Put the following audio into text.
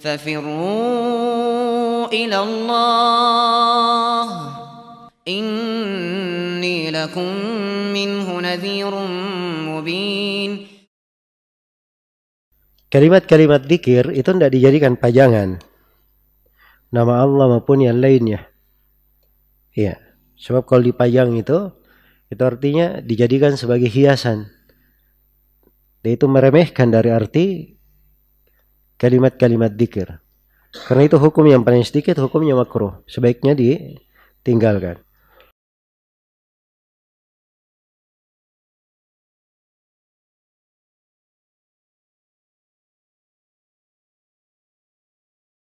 ففروا إلى الله إني لكم منه نذير مبين Kalimat-kalimat dikir itu tidak dijadikan pajangan. Nama Allah maupun yang lainnya. Iya. Sebab kalau dipajang itu, itu artinya dijadikan sebagai hiasan. Dia itu meremehkan dari arti kalimat-kalimat dikir. Karena itu hukum yang paling sedikit hukumnya makruh. Sebaiknya ditinggalkan.